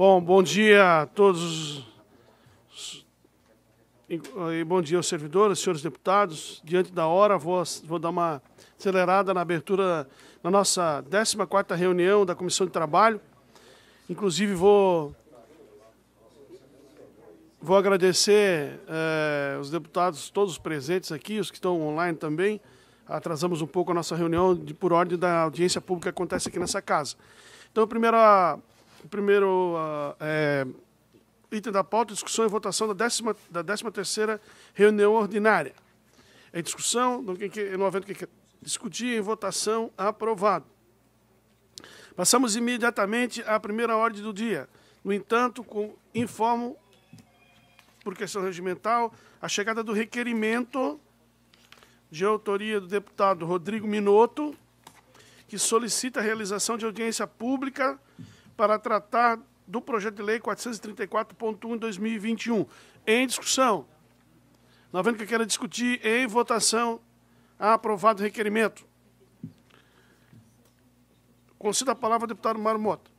Bom, bom dia a todos. E bom dia aos servidores, senhores deputados. Diante da hora, vou, vou dar uma acelerada na abertura da nossa 14 reunião da Comissão de Trabalho. Inclusive, vou, vou agradecer eh, os deputados, todos os presentes aqui, os que estão online também. Atrasamos um pouco a nossa reunião de, por ordem da audiência pública que acontece aqui nessa casa. Então, a primeira primeiro uh, é, item da pauta, discussão e votação da 13 da décima terceira reunião ordinária. Em discussão, no, no havendo que discutir, em votação, aprovado. Passamos imediatamente à primeira ordem do dia. No entanto, com, informo, por questão regimental, a chegada do requerimento de autoria do deputado Rodrigo Minotto, que solicita a realização de audiência pública para tratar do projeto de lei 434.1 2021, em discussão. Não tá venda que queira discutir em votação aprovado o requerimento. Concedo a palavra ao deputado Mário Mota.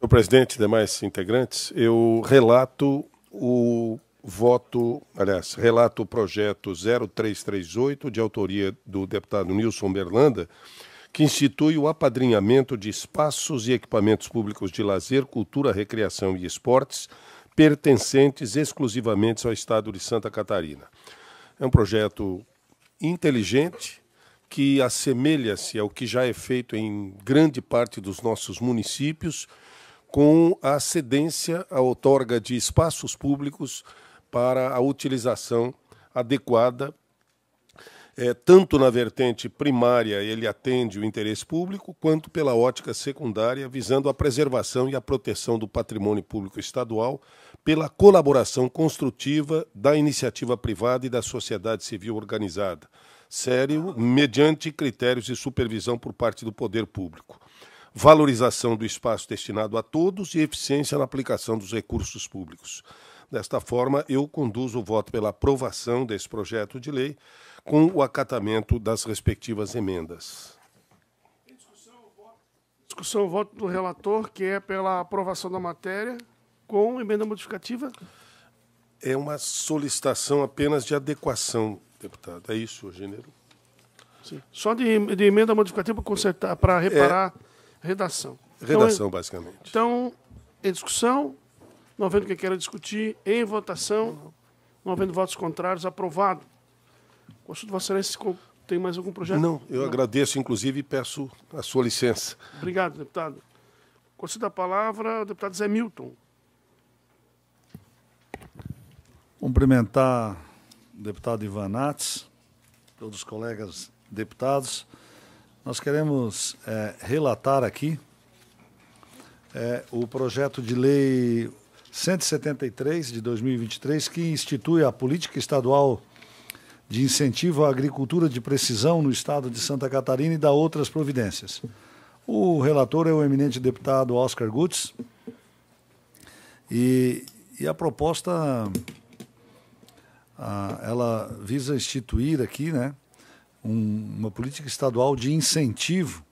Senhor presidente, demais integrantes, eu relato o voto, aliás, relato o projeto 0338, de autoria do deputado Nilson Berlanda, que institui o apadrinhamento de espaços e equipamentos públicos de lazer, cultura, recreação e esportes pertencentes exclusivamente ao Estado de Santa Catarina. É um projeto inteligente que assemelha-se ao que já é feito em grande parte dos nossos municípios, com a cedência à outorga de espaços públicos para a utilização adequada é, tanto na vertente primária ele atende o interesse público, quanto pela ótica secundária, visando a preservação e a proteção do patrimônio público estadual pela colaboração construtiva da iniciativa privada e da sociedade civil organizada, sério, mediante critérios de supervisão por parte do poder público valorização do espaço destinado a todos e eficiência na aplicação dos recursos públicos. Desta forma, eu conduzo o voto pela aprovação desse projeto de lei com o acatamento das respectivas emendas. Em discussão, voto. o voto do relator, que é pela aprovação da matéria com emenda modificativa. É uma solicitação apenas de adequação, deputado. É isso, Gênero? Sim. Só de, de emenda modificativa para reparar é, redação. Então, redação, então, basicamente. Então, em discussão, não havendo quem queira discutir, em votação, não havendo votos contrários, aprovado. Consulto Vossa Excelência tem mais algum projeto? Não, eu não. agradeço, inclusive, e peço a sua licença. Obrigado, deputado. Consulto a palavra o deputado Zé Milton. Cumprimentar o deputado Ivan Nats, todos os colegas deputados. Nós queremos é, relatar aqui é, o projeto de lei 173 de 2023, que institui a política estadual de incentivo à agricultura de precisão no estado de Santa Catarina e dá outras providências. O relator é o eminente deputado Oscar Gutz. E, e a proposta a, ela visa instituir aqui né, um, uma política estadual de incentivo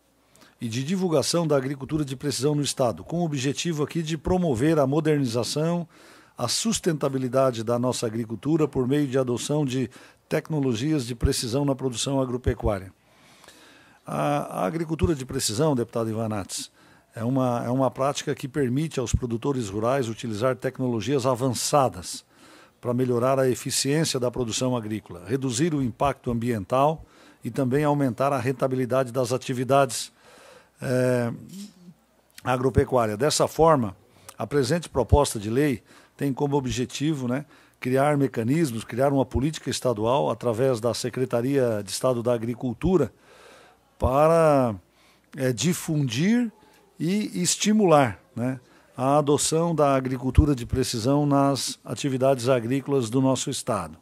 e de divulgação da agricultura de precisão no Estado, com o objetivo aqui de promover a modernização, a sustentabilidade da nossa agricultura por meio de adoção de tecnologias de precisão na produção agropecuária. A, a agricultura de precisão, deputado Ivanates, é uma, é uma prática que permite aos produtores rurais utilizar tecnologias avançadas para melhorar a eficiência da produção agrícola, reduzir o impacto ambiental e também aumentar a rentabilidade das atividades é, agropecuária. Dessa forma, a presente proposta de lei tem como objetivo né, criar mecanismos, criar uma política estadual através da Secretaria de Estado da Agricultura para é, difundir e estimular né, a adoção da agricultura de precisão nas atividades agrícolas do nosso estado.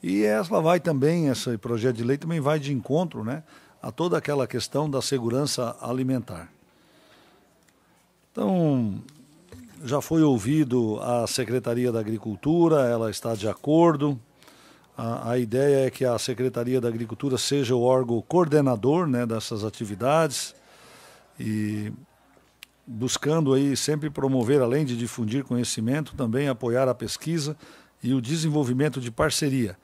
E ela vai também, esse projeto de lei também vai de encontro, né, a toda aquela questão da segurança alimentar. Então, já foi ouvido a Secretaria da Agricultura, ela está de acordo. A, a ideia é que a Secretaria da Agricultura seja o órgão coordenador né, dessas atividades e buscando aí sempre promover, além de difundir conhecimento, também apoiar a pesquisa e o desenvolvimento de parceria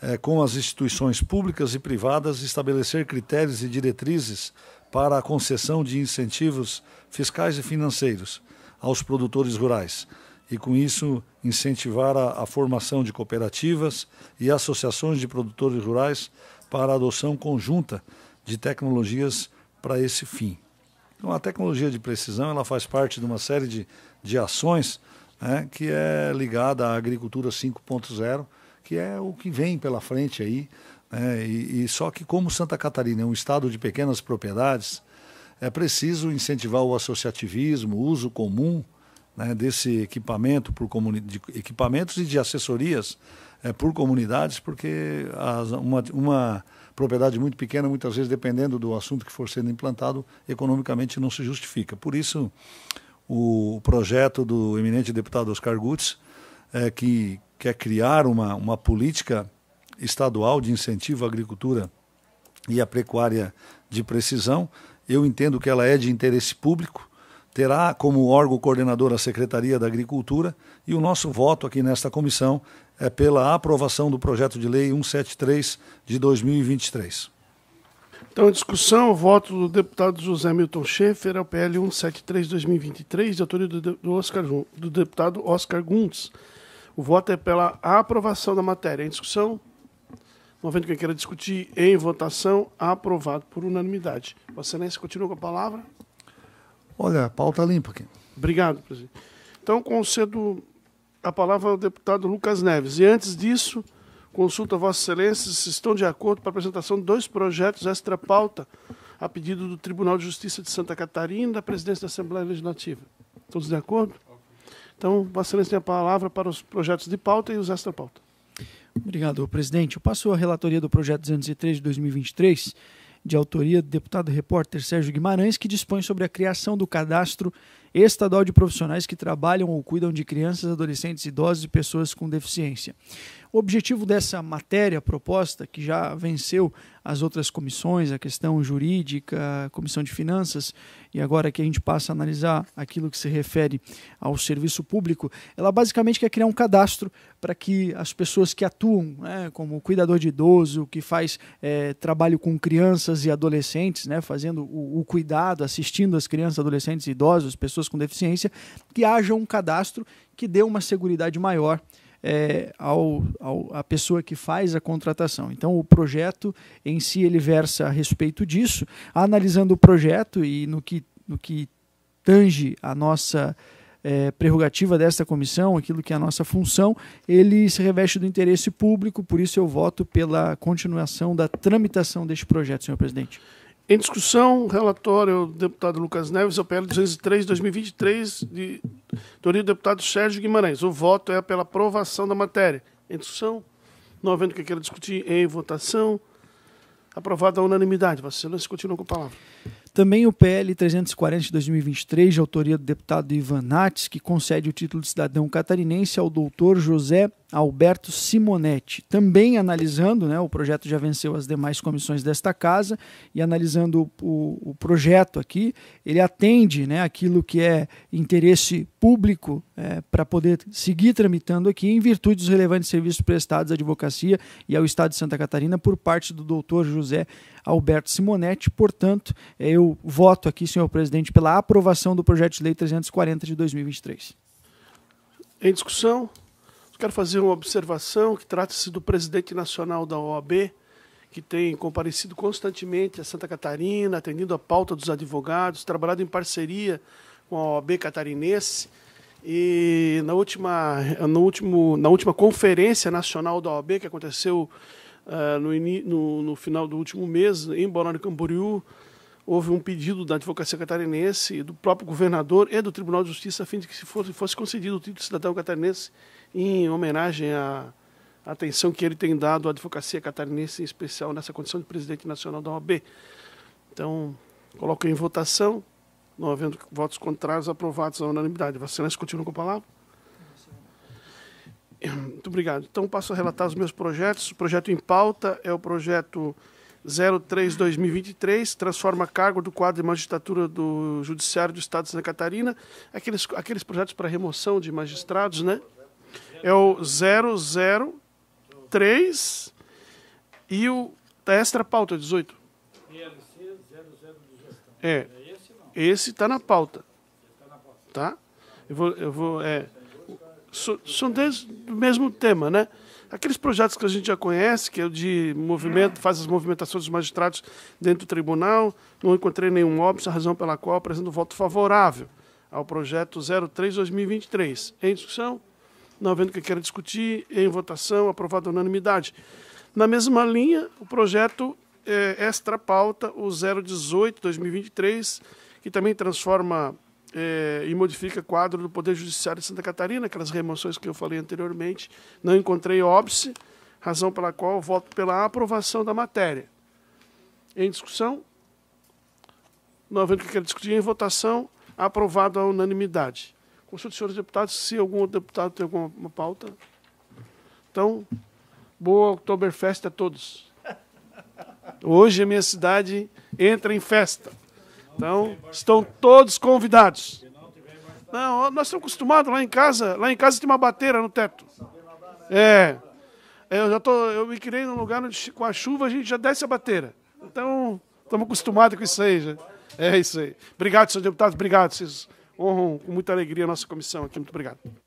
é, com as instituições públicas e privadas estabelecer critérios e diretrizes para a concessão de incentivos fiscais e financeiros aos produtores rurais e, com isso, incentivar a, a formação de cooperativas e associações de produtores rurais para a adoção conjunta de tecnologias para esse fim. Então, a tecnologia de precisão ela faz parte de uma série de, de ações né, que é ligada à agricultura 5.0 que é o que vem pela frente aí. Né? E, e só que como Santa Catarina é um estado de pequenas propriedades, é preciso incentivar o associativismo, o uso comum né, desse equipamento por de equipamentos e de assessorias é, por comunidades, porque as, uma, uma propriedade muito pequena, muitas vezes, dependendo do assunto que for sendo implantado, economicamente não se justifica. Por isso, o projeto do eminente deputado Oscar Gutz é, que quer criar uma, uma política estadual de incentivo à agricultura e à pecuária de precisão. Eu entendo que ela é de interesse público, terá como órgão coordenador a Secretaria da Agricultura e o nosso voto aqui nesta comissão é pela aprovação do projeto de lei 173 de 2023. Então, em discussão, o voto do deputado José Milton Schaefer ao PL 173-2023, de autoria do, do, Oscar, do deputado Oscar Guntz. O voto é pela aprovação da matéria. Em discussão? Não havendo quem queira discutir, em votação, aprovado por unanimidade. Vossa Excelência, continua com a palavra. Olha, a pauta limpa aqui. Obrigado, presidente. Então, concedo a palavra ao deputado Lucas Neves. E antes disso, consulto a Vossa Excelência se estão de acordo para a apresentação de dois projetos extra-pauta a pedido do Tribunal de Justiça de Santa Catarina e da Presidência da Assembleia Legislativa. Todos de acordo? Então, Vossa Excelência tem a palavra para os projetos de pauta e os extra-pauta. Obrigado, presidente. Eu passo a relatoria do projeto 203 de 2023, de autoria do deputado repórter Sérgio Guimarães, que dispõe sobre a criação do cadastro estadual de profissionais que trabalham ou cuidam de crianças, adolescentes, idosos e pessoas com deficiência. O objetivo dessa matéria proposta, que já venceu as outras comissões, a questão jurídica, a comissão de finanças, e agora que a gente passa a analisar aquilo que se refere ao serviço público, ela basicamente quer criar um cadastro para que as pessoas que atuam, né, como cuidador de idoso, que faz é, trabalho com crianças e adolescentes, né, fazendo o, o cuidado, assistindo as crianças, adolescentes, idosos, pessoas pessoas com deficiência, que haja um cadastro que dê uma segurança maior é, ao, ao, à pessoa que faz a contratação. Então, o projeto em si ele versa a respeito disso, analisando o projeto e no que, no que tange a nossa é, prerrogativa desta comissão, aquilo que é a nossa função, ele se reveste do interesse público, por isso eu voto pela continuação da tramitação deste projeto, senhor presidente. Em discussão, relatório do deputado Lucas Neves, OPL 203-2023, de autoria do deputado Sérgio Guimarães. O voto é pela aprovação da matéria. Em discussão, não havendo que queira discutir, em votação. Aprovada a unanimidade. Vossa Excelência, continua com a palavra. Também o PL 340 de 2023, de autoria do deputado Ivan Nates, que concede o título de cidadão catarinense ao doutor José Alberto Simonetti. Também analisando, né, o projeto já venceu as demais comissões desta casa, e analisando o, o projeto aqui, ele atende né, aquilo que é interesse público é, para poder seguir tramitando aqui, em virtude dos relevantes serviços prestados à advocacia e ao Estado de Santa Catarina por parte do doutor José Alberto Simonetti. Portanto, é, eu voto aqui, senhor presidente, pela aprovação do projeto de lei 340 de 2023. Em discussão, quero fazer uma observação que trata-se do presidente nacional da OAB, que tem comparecido constantemente a Santa Catarina, atendendo a pauta dos advogados, trabalhado em parceria com a OAB catarinense. E na última, no último, na última conferência nacional da OAB, que aconteceu uh, no, no, no, final do último mês, em Balneário Camboriú, houve um pedido da advocacia catarinense, do próprio governador e do Tribunal de Justiça, a fim de que se fosse, fosse concedido o título de cidadão catarinense em homenagem à atenção que ele tem dado à advocacia catarinense, em especial nessa condição de presidente nacional da OAB. Então, coloquei em votação, não havendo votos contrários, aprovados à unanimidade. Vacinantes, continuam com a palavra. Muito obrigado. Então, passo a relatar os meus projetos. O projeto em pauta é o projeto 03 2023 transforma cargo do quadro de magistratura do Judiciário do Estado de Santa Catarina, aqueles, aqueles projetos para remoção de magistrados, né? É o 003 e o da tá extra pauta 18. É. Esse está na pauta. Tá? Eu vou, eu vou é, são, são do mesmo tema, né? Aqueles projetos que a gente já conhece, que é o de movimento, é. faz as movimentações dos magistrados dentro do tribunal, não encontrei nenhum óbvio, a razão pela qual apresento um voto favorável ao projeto 03-2023. Em discussão? Não havendo que queira discutir, em votação, aprovado à unanimidade. Na mesma linha, o projeto é, eh, extra pauta, o 018-2023, que também transforma é, e modifica quadro do Poder Judiciário de Santa Catarina, aquelas remoções que eu falei anteriormente. Não encontrei óbice, razão pela qual voto pela aprovação da matéria. Em discussão, não havendo que quer discutir, em votação, aprovado à unanimidade. Consulto os senhores deputados se algum outro deputado tem alguma pauta. Então, boa Oktoberfest a todos. Hoje a minha cidade entra em festa. Então, estão todos convidados. Não, nós estamos acostumados lá em casa. Lá em casa tem uma bateira no teto. É. é eu já tô, eu me criei num lugar onde com a chuva a gente já desce a bateira. Então, estamos acostumados com isso aí. Já. É isso aí. Obrigado, senhor deputado. Obrigado. Vocês honram com muita alegria a nossa comissão aqui. Muito obrigado.